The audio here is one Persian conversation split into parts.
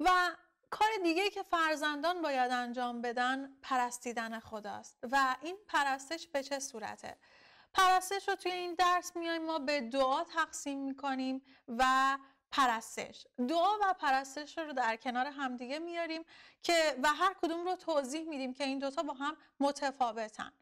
و کار دیگه که فرزندان باید انجام بدن پرستیدن خداست و این پرستش به چه صورته؟ پرستش رو توی این درس میایم ما به دعا تقسیم میکنیم و پرستش دعا و پرستش رو در کنار همدیگه میاریم که و هر کدوم رو توضیح میدیم که این دوتا با هم متفاوتن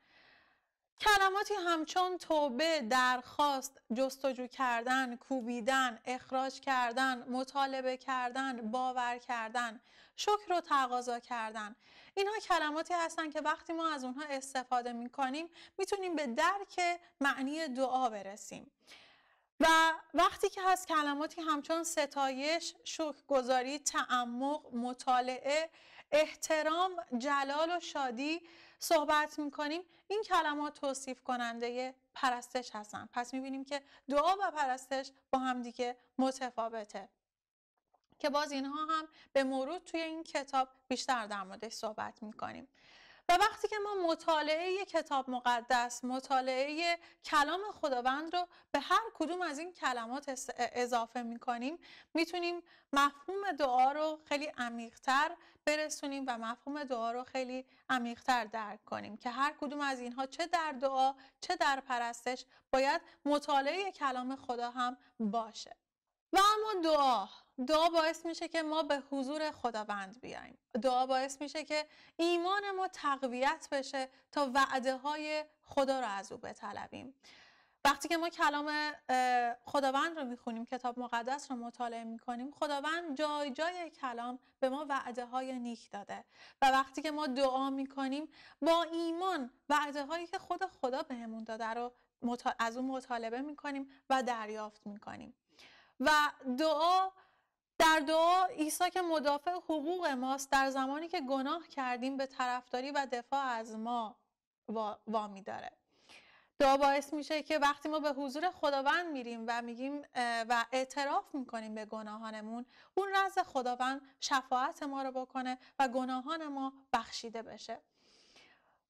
کلماتی همچون توبه، درخواست، جستجو کردن، کوبیدن، اخراج کردن، مطالبه کردن، باور کردن، شکر و تقاضا کردن اینها کلماتی هستند که وقتی ما از اونها استفاده می کنیم میتونیم به درک معنی دعا برسیم و وقتی که از کلماتی همچون ستایش، گذاری، تعمق، مطالعه احترام جلال و شادی صحبت میکنیم این کلمات توصیف کننده پرستش هستن پس میبینیم که دعا و پرستش با همدیگه متفاوته که باز اینها هم به مرور توی این کتاب بیشتر در موردش صحبت میکنیم و وقتی که ما مطالعه کتاب مقدس مطالعه کلام خداوند رو به هر کدوم از این کلمات اضافه میکنیم میتونیم مفهوم دعا رو خیلی عمیقتر برسونیم و مفهوم دعا رو خیلی عمیقتر درک کنیم که هر کدوم از اینها چه در دعا چه در پرستش باید مطالعه کلام خدا هم باشه و اما دعا دعا باعث میشه که ما به حضور خداوند بیایم دعا باعث میشه که ایمان ما تقویت بشه تا وعده های خدا رو از او بطلبیم وقتی که ما کلام خداوند رو میخونیم کتاب مقدس رو مطالعه میکنیم خداوند جای جای کلام به ما وعده های نیک داده و وقتی که ما دعا میکنیم با ایمان وعده هایی که خود خدا بهمون داده رو از اون مطالبه میکنیم و دریافت میکنیم و دعا در دعا عیسی که مدافع حقوق ماست در زمانی که گناه کردیم به طرفداری و دفاع از ما وامی داره دعا باعث میشه که وقتی ما به حضور خداوند میریم و میگیم و اعتراف میکنیم به گناهانمون اون نزد خداوند شفاعت ما رو بکنه و گناهان ما بخشیده بشه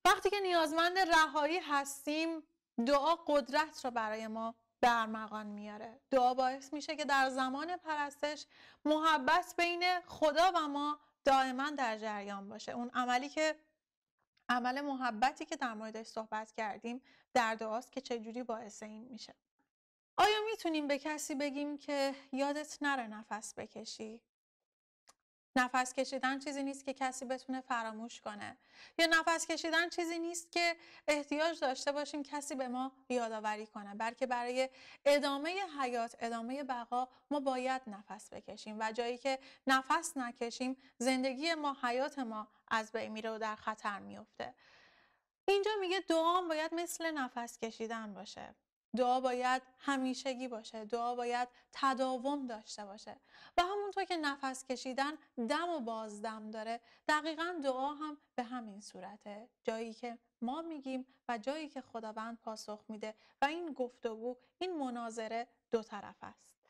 وقتی که نیازمند رهایی هستیم دعا قدرت رو برای ما درمغان میاره دعا باعث میشه که در زمان پرستش محبت بین خدا و ما دائما در جریان باشه اون عملی که عمل محبتی که در موردش صحبت کردیم در دعاست که چجوری باعث این میشه آیا میتونیم به کسی بگیم که یادت نره نفس بکشی نفس کشیدن چیزی نیست که کسی بتونه فراموش کنه یا نفس کشیدن چیزی نیست که احتیاج داشته باشیم کسی به ما یادآوری کنه بلکه برای ادامه حیات ادامه بقا ما باید نفس بکشیم و جایی که نفس نکشیم زندگی ما حیات ما از بین میره و در خطر میفته اینجا میگه دوام باید مثل نفس کشیدن باشه دعا باید همیشگی باشه دعا باید تداوم داشته باشه و همونطور که نفس کشیدن دم و بازدم داره دقیقا دعا هم به همین صورته جایی که ما میگیم و جایی که خداوند پاسخ میده و این گفتگو این مناظره دو طرف است